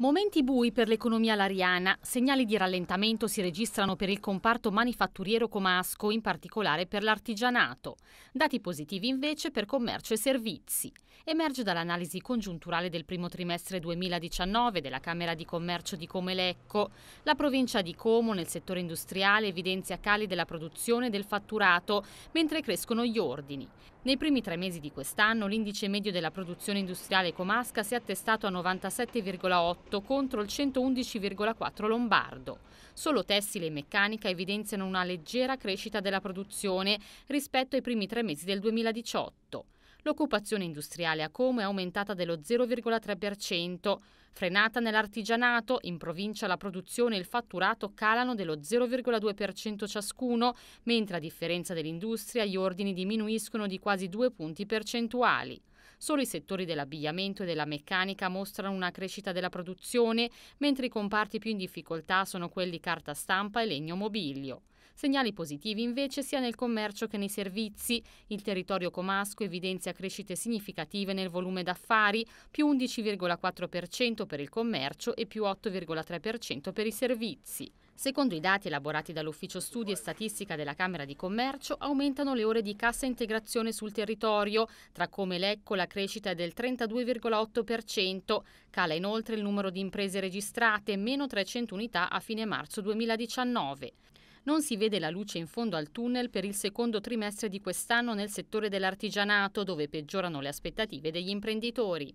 Momenti bui per l'economia lariana, segnali di rallentamento si registrano per il comparto manifatturiero comasco, in particolare per l'artigianato. Dati positivi invece per commercio e servizi. Emerge dall'analisi congiunturale del primo trimestre 2019 della Camera di Commercio di Comelecco. La provincia di Como nel settore industriale evidenzia cali della produzione e del fatturato, mentre crescono gli ordini. Nei primi tre mesi di quest'anno l'indice medio della produzione industriale comasca si è attestato a 97,8 108 contro il 111,4 lombardo. Solo tessile e meccanica evidenziano una leggera crescita della produzione rispetto ai primi tre mesi del 2018. L'occupazione industriale a Como è aumentata dello 0,3%, frenata nell'artigianato, in provincia la produzione e il fatturato calano dello 0,2% ciascuno, mentre a differenza dell'industria gli ordini diminuiscono di quasi due punti percentuali. Solo i settori dell'abbigliamento e della meccanica mostrano una crescita della produzione, mentre i comparti più in difficoltà sono quelli carta stampa e legno mobilio. Segnali positivi invece sia nel commercio che nei servizi. Il territorio comasco evidenzia crescite significative nel volume d'affari, più 11,4% per il commercio e più 8,3% per i servizi. Secondo i dati elaborati dall'Ufficio Studi e Statistica della Camera di Commercio, aumentano le ore di cassa integrazione sul territorio, tra come Lecco la crescita è del 32,8%, cala inoltre il numero di imprese registrate, meno 300 unità a fine marzo 2019. Non si vede la luce in fondo al tunnel per il secondo trimestre di quest'anno nel settore dell'artigianato, dove peggiorano le aspettative degli imprenditori.